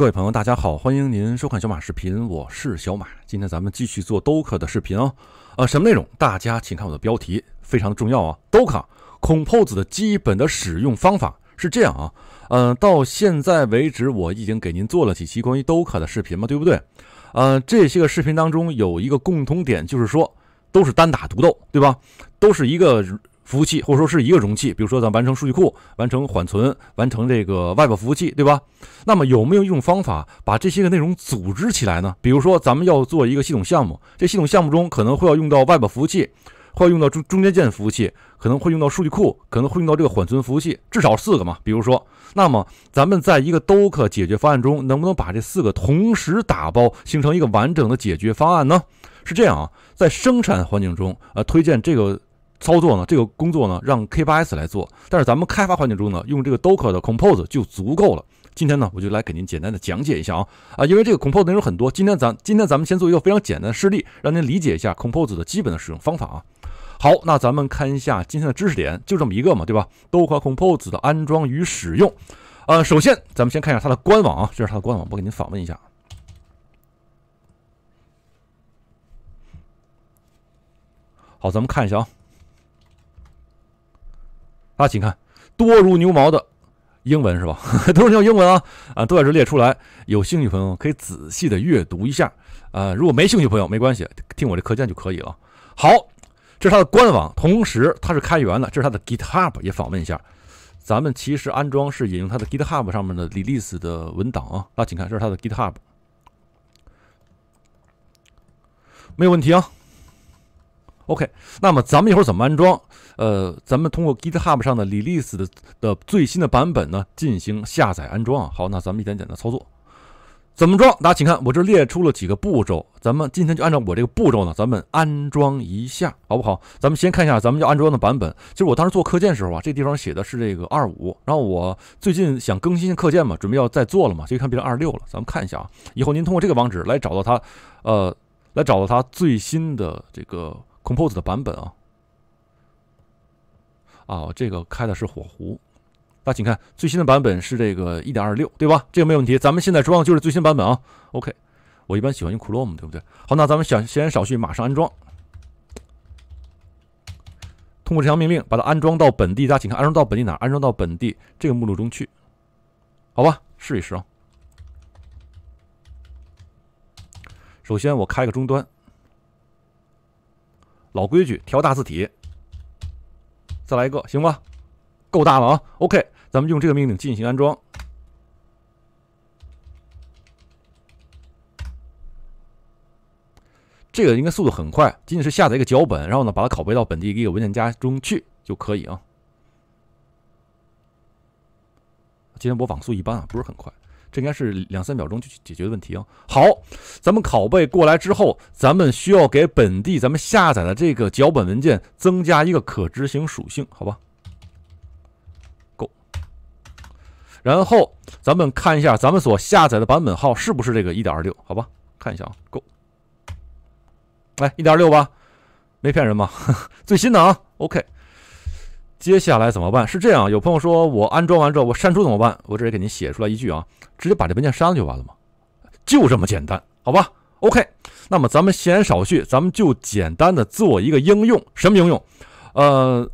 各位朋友，大家好，欢迎您收看小马视频，我是小马。今天咱们继续做 Doka 的视频哦，呃，什么内容？大家请看我的标题，非常的重要啊。Doka m pose 的基本的使用方法是这样啊，嗯，到现在为止我已经给您做了几期关于 Doka 的视频嘛，对不对？呃，这些个视频当中有一个共通点，就是说都是单打独斗，对吧？都是一个。服务器或者说是一个容器，比如说咱完成数据库、完成缓存、完成这个外部服务器，对吧？那么有没有一种方法把这些个内容组织起来呢？比如说咱们要做一个系统项目，这系统项目中可能会要用到外部服务器，会用到中中间件服务器，可能会用到数据库，可能会用到这个缓存服务器，至少四个嘛。比如说，那么咱们在一个 Docker 解决方案中，能不能把这四个同时打包，形成一个完整的解决方案呢？是这样啊，在生产环境中，呃，推荐这个。操作呢？这个工作呢，让 K8s 来做。但是咱们开发环境中呢，用这个 Docker 的 Compose 就足够了。今天呢，我就来给您简单的讲解一下啊啊，因为这个 Compose 内容很多，今天咱今天咱们先做一个非常简单的示例，让您理解一下 Compose 的基本的使用方法啊。好，那咱们看一下今天的知识点，就这么一个嘛，对吧？Docker Compose 的安装与使用。呃，首先咱们先看一下它的官网啊，这是它的官网，我给您访问一下。好，咱们看一下啊。大家请看，多如牛毛的英文是吧？都是毛英文啊，啊，都在这列出来。有兴趣朋友可以仔细的阅读一下啊。如果没兴趣朋友没关系，听我这课件就可以了。好，这是它的官网，同时它是开源的，这是它的 GitHub 也访问一下。咱们其实安装是引用它的 GitHub 上面的 release 的文档啊。大家请看，这是它的 GitHub，没有问题啊。OK，那么咱们一会儿怎么安装？呃，咱们通过 GitHub 上的 Release 的的最新的版本呢进行下载安装。啊。好，那咱们一点简单操作，怎么装？大家请看，我这列出了几个步骤，咱们今天就按照我这个步骤呢，咱们安装一下，好不好？咱们先看一下咱们要安装的版本，其实我当时做课件时候啊，这地方写的是这个二五，然后我最近想更新课件嘛，准备要再做了嘛，所以看变成二六了。咱们看一下啊，以后您通过这个网址来找到它，呃，来找到它最新的这个。compose 的版本啊，啊，这个开的是火狐，那请看最新的版本是这个一点二六，对吧？这个没有问题，咱们现在装的就是最新版本啊。OK，我一般喜欢用 Chrome，对不对？好，那咱们闲先少叙，马上安装。通过这条命令把它安装到本地，大家请看，安装到本地哪？安装到本地这个目录中去，好吧？试一试啊。首先我开个终端。老规矩，调大字体，再来一个，行吧？够大了啊！OK，咱们用这个命令进行安装。这个应该速度很快，仅仅是下载一个脚本，然后呢，把它拷贝到本地一个文件夹中去就可以啊。今天播放速一般啊，不是很快。这应该是两三秒钟就解决的问题啊！好，咱们拷贝过来之后，咱们需要给本地咱们下载的这个脚本文件增加一个可执行属性，好吧？Go。然后咱们看一下咱们所下载的版本号是不是这个一点二六，好吧？看一下啊，Go。来，一点六吧，没骗人吧？最新的啊，OK。接下来怎么办？是这样，有朋友说我安装完之后我删除怎么办？我直接给您写出来一句啊，直接把这文件删了就完了嘛，就这么简单，好吧？OK，那么咱们闲言少叙，咱们就简单的做一个应用，什么应用？呃。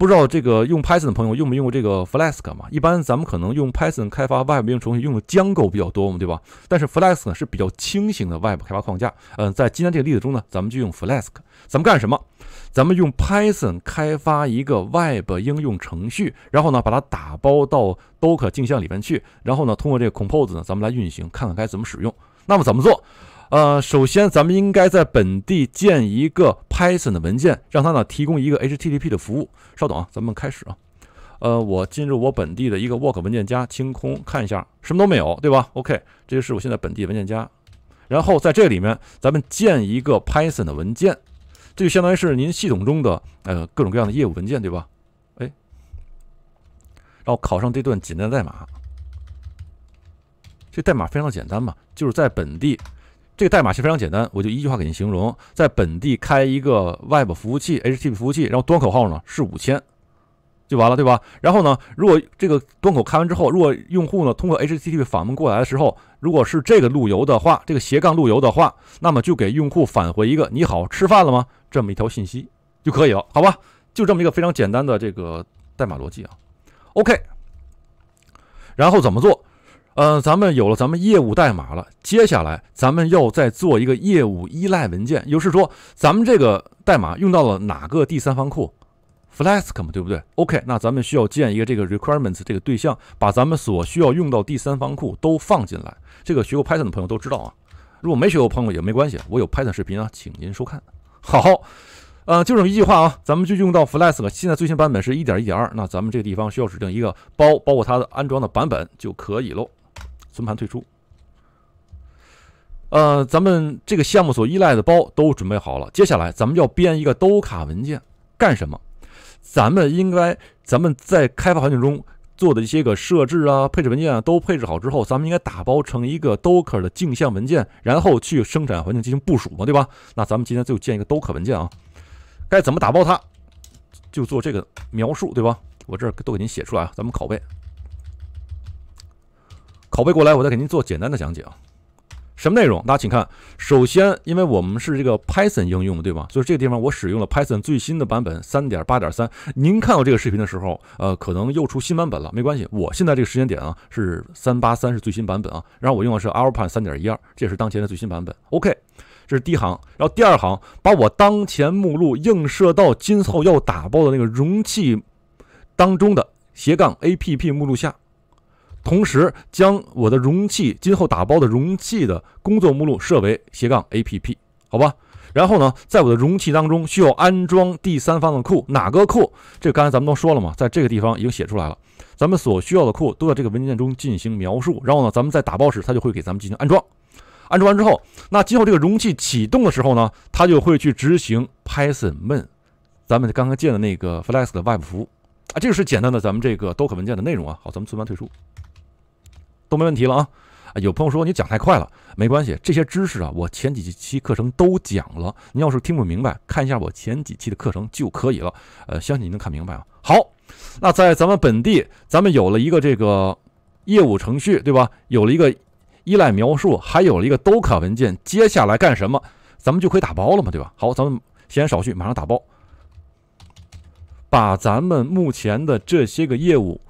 不知道这个用 Python 的朋友用没用过这个 Flask 嘛？一般咱们可能用 Python 开发 Web 应用程序用的 Django 比较多嘛，对吧？但是 Flask 是比较轻型的 Web 开发框架。嗯，在今天这个例子中呢，咱们就用 Flask。咱们干什么？咱们用 Python 开发一个 Web 应用程序，然后呢，把它打包到 Docker 镜像里面去，然后呢，通过这个 Compose 呢，咱们来运行，看看该怎么使用。那么怎么做？呃，首先咱们应该在本地建一个 Python 的文件，让它呢提供一个 HTTP 的服务。稍等啊，咱们开始啊。呃，我进入我本地的一个 Work 文件夹，清空看一下，什么都没有，对吧？OK，这就是我现在本地文件夹。然后在这里面，咱们建一个 Python 的文件，这就相当于是您系统中的呃各种各样的业务文件，对吧？哎，然后拷上这段简单的代码。这代码非常简单嘛，就是在本地。这个代码是非常简单，我就一句话给您形容：在本地开一个 Web 服务器 （HTTP 服务器），然后端口号呢是五千，就完了，对吧？然后呢，如果这个端口开完之后，如果用户呢通过 HTTP 访问过来的时候，如果是这个路由的话，这个斜杠路由的话，那么就给用户返回一个“你好，吃饭了吗”这么一条信息就可以了，好吧？就这么一个非常简单的这个代码逻辑啊。OK，然后怎么做？呃，咱们有了咱们业务代码了，接下来咱们要再做一个业务依赖文件，也就是说咱们这个代码用到了哪个第三方库，Flask 嘛，对不对？OK，那咱们需要建一个这个 requirements 这个对象，把咱们所需要用到第三方库都放进来。这个学过 Python 的朋友都知道啊，如果没学过朋友也没关系，我有 Python 视频啊，请您收看。好，呃，就这么一句话啊，咱们就用到 Flask，现在最新版本是一点一点二，那咱们这个地方需要指定一个包，包括它的安装的版本就可以喽。存盘退出。呃，咱们这个项目所依赖的包都准备好了，接下来咱们要编一个 d o k 文件干什么？咱们应该，咱们在开发环境中做的一些个设置啊、配置文件啊，都配置好之后，咱们应该打包成一个 Docker 的镜像文件，然后去生产环境进行部署嘛，对吧？那咱们今天就建一个 Docker 文件啊，该怎么打包它？就做这个描述，对吧？我这都给您写出来，咱们拷贝。宝贝过来，我再给您做简单的讲解啊。什么内容？大家请看。首先，因为我们是这个 Python 应用，对吧？所以这个地方我使用了 Python 最新的版本三点八点三。您看到这个视频的时候，呃，可能又出新版本了，没关系。我现在这个时间点啊，是三八三是最新版本啊。然后我用的是 Alpine 三点一二，这也是当前的最新版本。OK，这是第一行，然后第二行把我当前目录映射到今后要打包的那个容器当中的斜杠 app 目录下。同时将我的容器今后打包的容器的工作目录设为斜杠 app，好吧。然后呢，在我的容器当中需要安装第三方的库，哪个库？这刚才咱们都说了嘛，在这个地方已经写出来了。咱们所需要的库都在这个文件中进行描述。然后呢，咱们在打包时，它就会给咱们进行安装。安装完之后，那今后这个容器启动的时候呢，它就会去执行 python m a n 咱们刚刚建的那个 Flask 的 Web 服务啊，这个是简单的咱们这个 docker 文件的内容啊。好，咱们存盘退出。都没问题了啊！啊，有朋友说你讲太快了，没关系，这些知识啊，我前几期课程都讲了。你要是听不明白，看一下我前几期的课程就可以了。呃，相信你能看明白啊。好，那在咱们本地，咱们有了一个这个业务程序，对吧？有了一个依赖描述，还有一个 Docker 文件，接下来干什么？咱们就可以打包了嘛，对吧？好，咱们闲言少叙，马上打包，把咱们目前的这些个业务。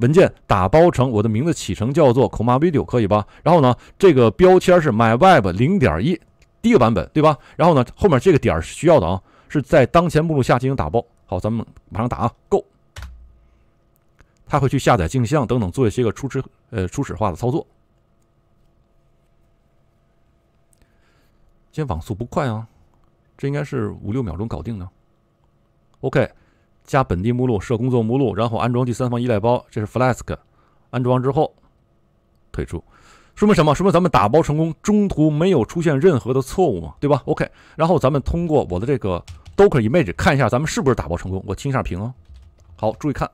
文件打包成我的名字起成叫做 c o m a v i d e o 可以吧？然后呢，这个标签是 MyWeb 零点一第一个版本，对吧？然后呢，后面这个点是需要的啊，是在当前目录下进行打包。好，咱们马上打啊，Go。它会去下载镜像等等做一些个初始呃初始化的操作。今天网速不快啊，这应该是五六秒钟搞定的。OK。加本地目录设工作目录，然后安装第三方依赖包，这是 Flask。安装之后退出，说明什么？说明咱们打包成功，中途没有出现任何的错误嘛，对吧？OK，然后咱们通过我的这个 Docker Image 看一下咱们是不是打包成功。我清一下屏啊，好，注意看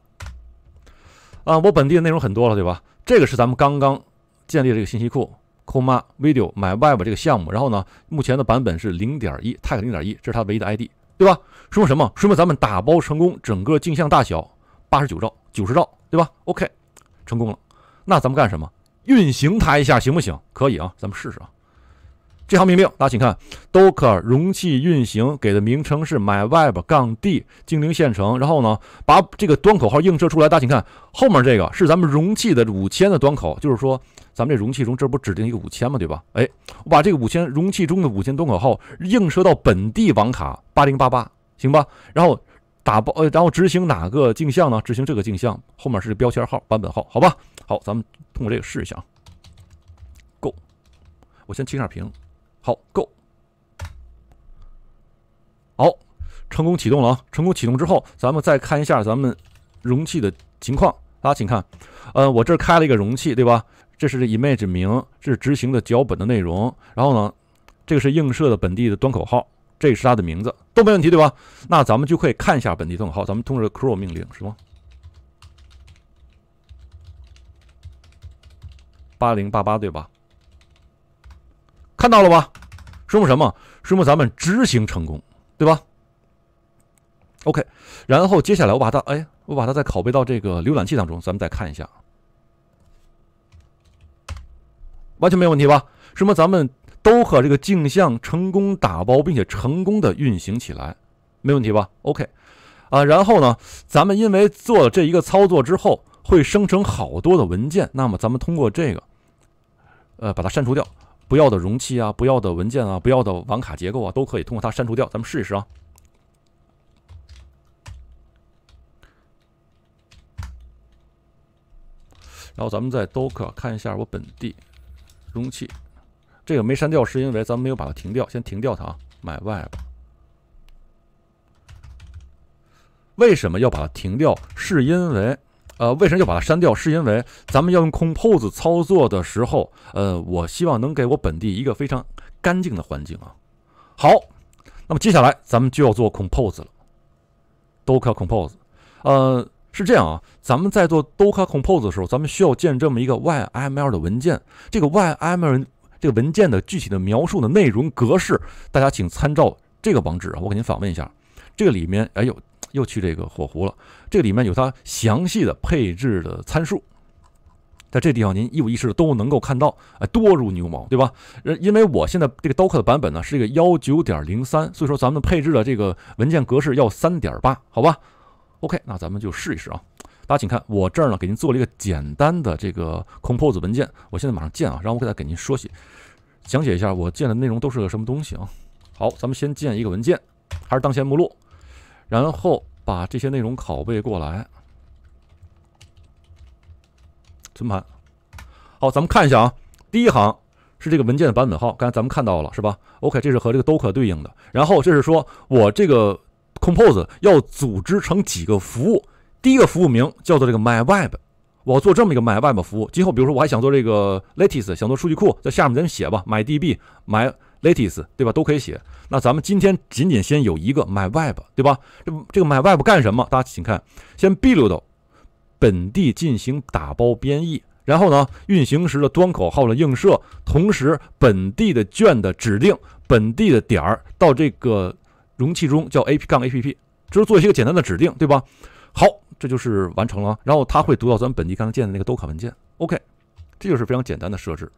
啊，我本地的内容很多了，对吧？这个是咱们刚刚建立的这个信息库 c o m a Video My Web 这个项目，然后呢，目前的版本是零点一，Tag 零点一，这是它唯一的 ID。对吧？说明什么？说明咱们打包成功，整个镜像大小八十九兆、九十兆，对吧？OK，成功了。那咱们干什么？运行它一下，行不行？可以啊，咱们试试啊。这行命令，大家请看，Docker 容器运行给的名称是 myweb- 杠 d 精灵线程，然后呢，把这个端口号映射出来。大家请看后面这个是咱们容器的五千的端口，就是说。咱们这容器中，这不指定一个五千嘛，对吧？哎，我把这个五千容器中的五千端口号映射到本地网卡八零八八，行吧？然后打包，呃，然后执行哪个镜像呢？执行这个镜像，后面是标签号、版本号，好吧？好，咱们通过这个试一下啊。Go，我先清下屏。好，Go，好，成功启动了啊！成功启动之后，咱们再看一下咱们容器的情况。啊，请看，呃，我这儿开了一个容器，对吧？这是 image 名，这是执行的脚本的内容，然后呢，这个是映射的本地的端口号，这是它的名字，都没问题对吧？那咱们就可以看一下本地端口号，咱们通过 curl 命令是吗？八零八八对吧？看到了吧？说明什么？说明咱们执行成功，对吧？OK，然后接下来我把它，哎，我把它再拷贝到这个浏览器当中，咱们再看一下。完全没有问题吧？是么咱们 docker 这个镜像成功打包，并且成功的运行起来，没问题吧？OK，啊，然后呢，咱们因为做了这一个操作之后，会生成好多的文件，那么咱们通过这个，呃，把它删除掉，不要的容器啊，不要的文件啊，不要的网卡结构啊，都可以通过它删除掉。咱们试一试啊。然后咱们在 docker 看一下我本地。容器，这个没删掉是因为咱们没有把它停掉，先停掉它啊。My Web，为什么要把它停掉？是因为，呃，为什么要把它删掉？是因为咱们要用 c o m pose 操作的时候，呃，我希望能给我本地一个非常干净的环境啊。好，那么接下来咱们就要做 c o m pose 了，都 o m pose，呃。是这样啊，咱们在做 Docker compose 的时候，咱们需要建这么一个 y m l 的文件。这个 y m l 这个文件的具体的描述的内容格式，大家请参照这个网址，我给您访问一下。这个里面，哎呦，又去这个火狐了。这个里面有它详细的配置的参数，在这地方您一五一十的都能够看到，哎，多如牛毛，对吧？呃，因为我现在这个 Docker 的版本呢是一个幺九点零三，所以说咱们配置的这个文件格式要三点八，好吧？OK，那咱们就试一试啊！大家请看，我这儿呢给您做了一个简单的这个 c o m pose 文件，我现在马上建啊，让我再给您说写。讲解一下，我建的内容都是个什么东西啊？好，咱们先建一个文件，还是当前目录，然后把这些内容拷贝过来，存盘。好，咱们看一下啊，第一行是这个文件的版本号，刚才咱们看到了是吧？OK，这是和这个 Docker 对应的，然后这是说我这个。Compose 要组织成几个服务，第一个服务名叫做这个 My Web，我要做这么一个 My Web 服务。今后比如说我还想做这个 Lattice，想做数据库，在下面咱写吧，My DB、My Lattice，对吧？都可以写。那咱们今天仅仅先有一个 My Web，对吧？这这个 My Web 干什么？大家请看，先 build 本地进行打包编译，然后呢，运行时的端口号的映射，同时本地的卷的指定，本地的点儿到这个。容器中叫 a p 杠 a p p，就是做一些简单的指定，对吧？好，这就是完成了。然后它会读到咱们本地刚才建的那个都卡文件。OK，这就是非常简单的设置。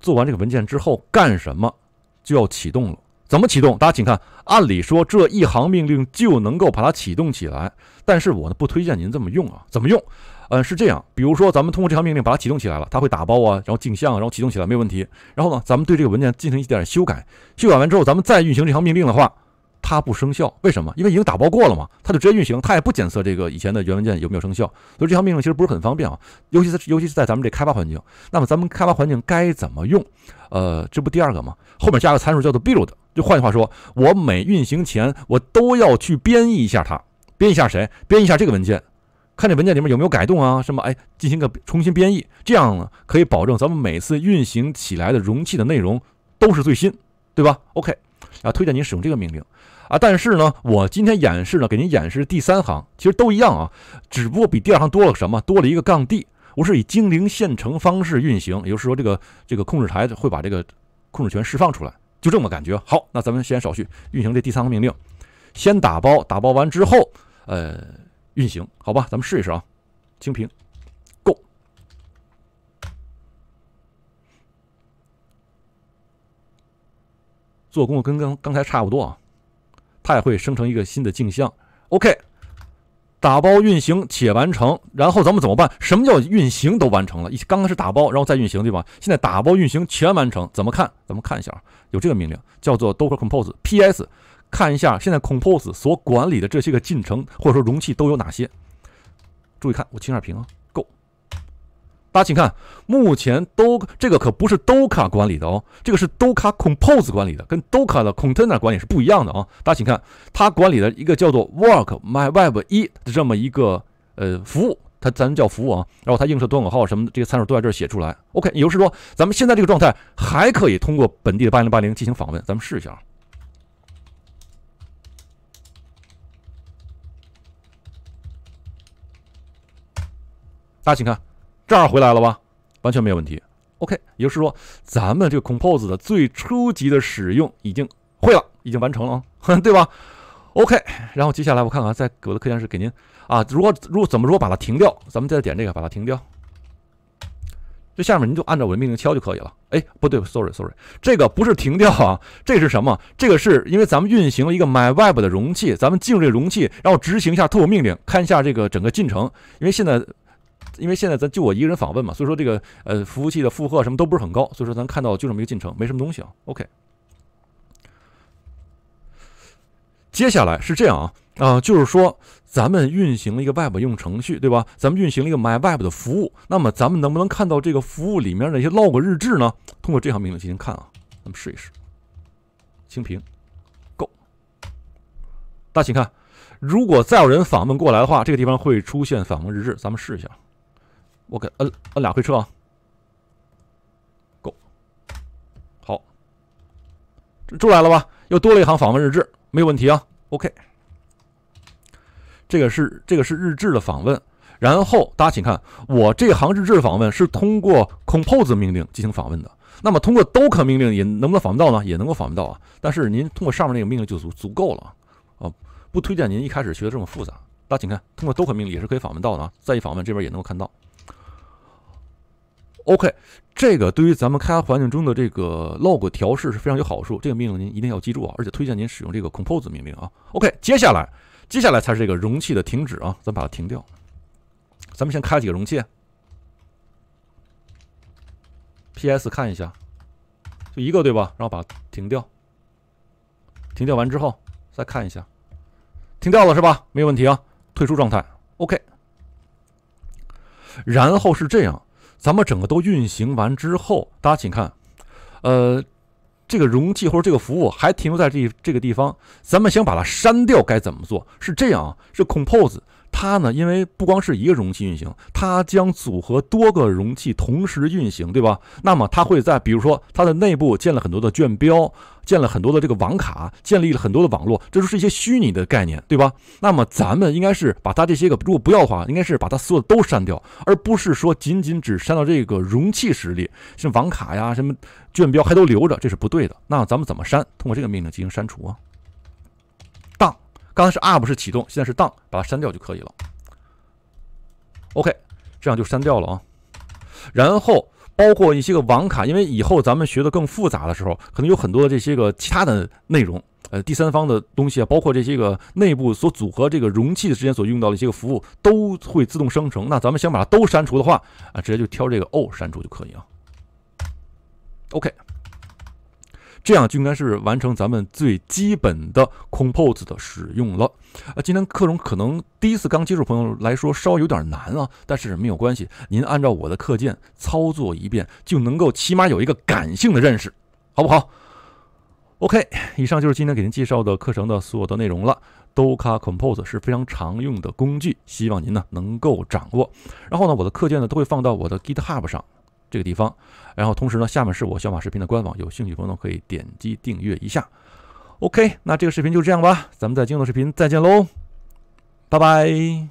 做完这个文件之后干什么？就要启动了。怎么启动？大家请看，按理说这一行命令就能够把它启动起来。但是我呢不推荐您这么用啊？怎么用？嗯，是这样，比如说咱们通过这条命令把它启动起来了，它会打包啊，然后镜像啊，然后启动起来没有问题。然后呢，咱们对这个文件进行一点点修改，修改完之后咱们再运行这条命令的话，它不生效，为什么？因为已经打包过了嘛，它就直接运行，它也不检测这个以前的原文件有没有生效。所以这条命令其实不是很方便啊，尤其是尤其是在咱们这开发环境。那么咱们开发环境该怎么用？呃，这不第二个吗？后面加个参数叫做 build，就换句话说，我每运行前我都要去编译一下它。编一下谁？编一下这个文件，看这文件里面有没有改动啊？什么？哎，进行个重新编译，这样呢可以保证咱们每次运行起来的容器的内容都是最新，对吧？OK，啊，推荐您使用这个命令啊。但是呢，我今天演示呢，给您演示第三行，其实都一样啊，只不过比第二行多了什么？多了一个杠 d，我是以精灵线程方式运行，也就是说这个这个控制台会把这个控制权释放出来，就这么感觉。好，那咱们先手去运行这第三个命令。先打包，打包完之后，呃，运行，好吧，咱们试一试啊。清屏，Go，做工跟刚刚才差不多啊，它也会生成一个新的镜像。OK，打包运行且完成，然后咱们怎么办？什么叫运行都完成了？一刚开始打包，然后再运行对吧？现在打包运行全完成，怎么看？咱们看一下啊，有这个命令叫做 Docker Compose。PS。看一下现在 Compose 所管理的这些个进程或者说容器都有哪些？注意看，我清下屏啊。Go，大家请看，目前都这个可不是 d o k a 管理的哦，这个是 d o c k a Compose 管理的，跟 d o k a 的 Container 管理是不一样的啊。大家请看，它管理的一个叫做 Work My Web 一的这么一个呃服务，它咱叫服务啊。然后它映射端口号什么这些参数都在这写出来。OK，也就是说咱们现在这个状态还可以通过本地的八零八零进行访问，咱们试一下。啊。大家请看，这样回来了吧？完全没有问题。OK，也就是说，咱们这个 Compose 的最初级的使用已经会了，已经完成了啊，对吧？OK，然后接下来我看看，在我的课件是给您啊，如果如果怎么如果把它停掉，咱们再点这个把它停掉。这下面您就按照我的命令敲就可以了。哎，不对，sorry，sorry，这个不是停掉啊，这是什么？这个是因为咱们运行了一个 MyWeb 的容器，咱们进入这容器，然后执行一下 t o 命令，看一下这个整个进程，因为现在。因为现在咱就我一个人访问嘛，所以说这个呃服务器的负荷什么都不是很高，所以说咱看到就这么一个进程，没什么东西啊。OK，接下来是这样啊啊，就是说咱们运行了一个 Web 应用程序，对吧？咱们运行了一个 My Web 的服务，那么咱们能不能看到这个服务里面的一些 log 日志呢？通过这条命令进行看啊，咱们试一试。清屏，Go。大家请看，如果再有人访问过来的话，这个地方会出现访问日志。咱们试一下。我给摁摁俩回车啊，够好，这出来了吧？又多了一行访问日志，没有问题啊。OK，这个是这个是日志的访问。然后大家请看，我这行日志的访问是通过 c o m p o s e 命令进行访问的。那么通过 `doc` 命令也能不能访问到呢？也能够访问到啊。但是您通过上面那个命令就足足够了啊。不推荐您一开始学的这么复杂。大家请看，通过 `doc` 命令也是可以访问到的啊。再一访问，这边也能够看到。OK，这个对于咱们开发环境中的这个 log 调试是非常有好处。这个命令您一定要记住啊，而且推荐您使用这个 compose 命令啊。OK，接下来，接下来才是这个容器的停止啊，咱把它停掉。咱们先开几个容器，PS 看一下，就一个对吧？然后把它停掉。停掉完之后再看一下，停掉了是吧？没有问题啊。退出状态 OK。然后是这样。咱们整个都运行完之后，大家请看，呃，这个容器或者这个服务还停留在这这个地方。咱们想把它删掉，该怎么做？是这样啊，是 m pose。它呢，因为不光是一个容器运行，它将组合多个容器同时运行，对吧？那么它会在，比如说它的内部建了很多的卷标，建了很多的这个网卡，建立了很多的网络，这都是一些虚拟的概念，对吧？那么咱们应该是把它这些个如果不要的话，应该是把它所有的都删掉，而不是说仅仅只删到这个容器实力，像网卡呀什么卷标还都留着，这是不对的。那咱们怎么删？通过这个命令进行删除啊。刚才是 up 是启动，现在是 down，把它删掉就可以了。OK，这样就删掉了啊。然后包括一些个网卡，因为以后咱们学的更复杂的时候，可能有很多的这些个其他的内容，呃，第三方的东西啊，包括这些个内部所组合这个容器之间所用到的一些个服务，都会自动生成。那咱们先把它都删除的话啊，直接就挑这个 o 删除就可以啊。OK。这样就应该是完成咱们最基本的 Compose 的使用了。啊，今天课程可能第一次刚接触朋友来说，稍微有点难啊，但是没有关系，您按照我的课件操作一遍，就能够起码有一个感性的认识，好不好？OK，以上就是今天给您介绍的课程的所有的内容了。d o c k a Compose 是非常常用的工具，希望您呢能够掌握。然后呢，我的课件呢都会放到我的 GitHub 上。这个地方，然后同时呢，下面是我小马视频的官网，有兴趣朋友可以点击订阅一下。OK，那这个视频就这样吧，咱们在京东视频再见喽，拜拜。